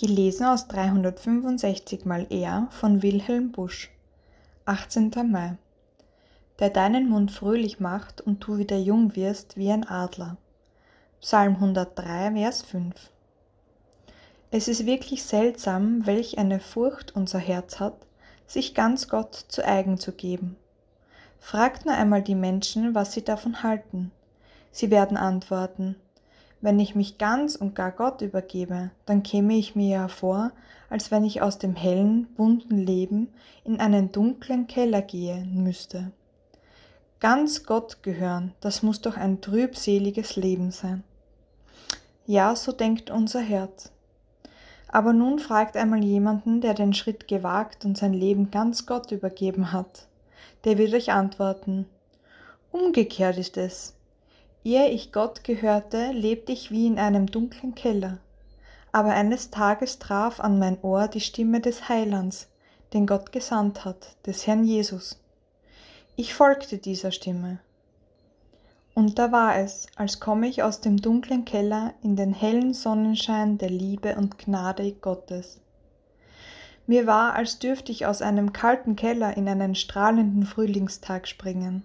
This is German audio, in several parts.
Gelesen aus 365 mal er von Wilhelm Busch. 18. Mai. Der deinen Mund fröhlich macht und du wieder jung wirst wie ein Adler. Psalm 103, Vers 5. Es ist wirklich seltsam, welch eine Furcht unser Herz hat, sich ganz Gott zu eigen zu geben. Fragt nur einmal die Menschen, was sie davon halten. Sie werden antworten, wenn ich mich ganz und gar Gott übergebe, dann käme ich mir ja vor, als wenn ich aus dem hellen, bunten Leben in einen dunklen Keller gehen müsste. Ganz Gott gehören, das muss doch ein trübseliges Leben sein. Ja, so denkt unser Herz. Aber nun fragt einmal jemanden, der den Schritt gewagt und sein Leben ganz Gott übergeben hat. Der wird euch antworten. Umgekehrt ist es. Ehe ich Gott gehörte, lebte ich wie in einem dunklen Keller. Aber eines Tages traf an mein Ohr die Stimme des Heilands, den Gott gesandt hat, des Herrn Jesus. Ich folgte dieser Stimme. Und da war es, als komme ich aus dem dunklen Keller in den hellen Sonnenschein der Liebe und Gnade Gottes. Mir war, als dürfte ich aus einem kalten Keller in einen strahlenden Frühlingstag springen.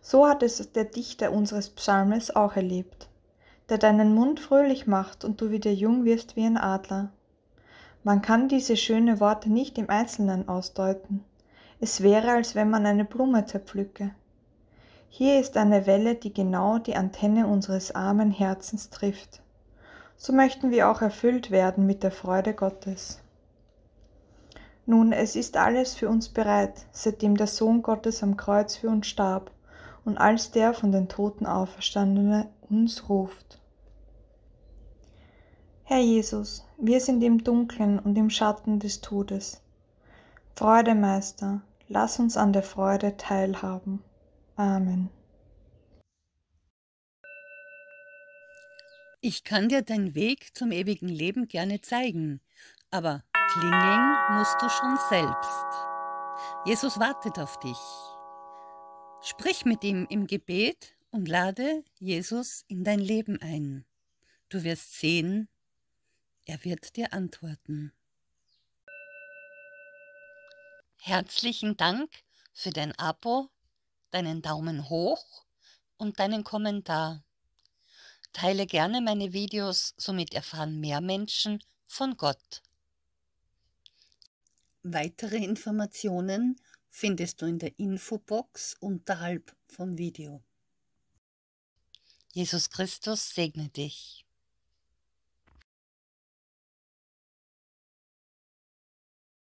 So hat es der Dichter unseres Psalmes auch erlebt, der deinen Mund fröhlich macht und du wieder jung wirst wie ein Adler. Man kann diese schönen Worte nicht im Einzelnen ausdeuten. Es wäre, als wenn man eine Blume zerpflücke. Hier ist eine Welle, die genau die Antenne unseres armen Herzens trifft. So möchten wir auch erfüllt werden mit der Freude Gottes. Nun, es ist alles für uns bereit, seitdem der Sohn Gottes am Kreuz für uns starb und als der von den Toten auferstandene uns ruft. Herr Jesus, wir sind im Dunkeln und im Schatten des Todes. Freude, Meister, lass uns an der Freude teilhaben. Amen. Ich kann dir deinen Weg zum ewigen Leben gerne zeigen, aber klingeln musst du schon selbst. Jesus wartet auf dich. Sprich mit ihm im Gebet und lade Jesus in dein Leben ein. Du wirst sehen, er wird dir antworten. Herzlichen Dank für dein Abo, deinen Daumen hoch und deinen Kommentar. Teile gerne meine Videos, somit erfahren mehr Menschen von Gott. Weitere Informationen findest du in der Infobox unterhalb vom Video. Jesus Christus segne dich.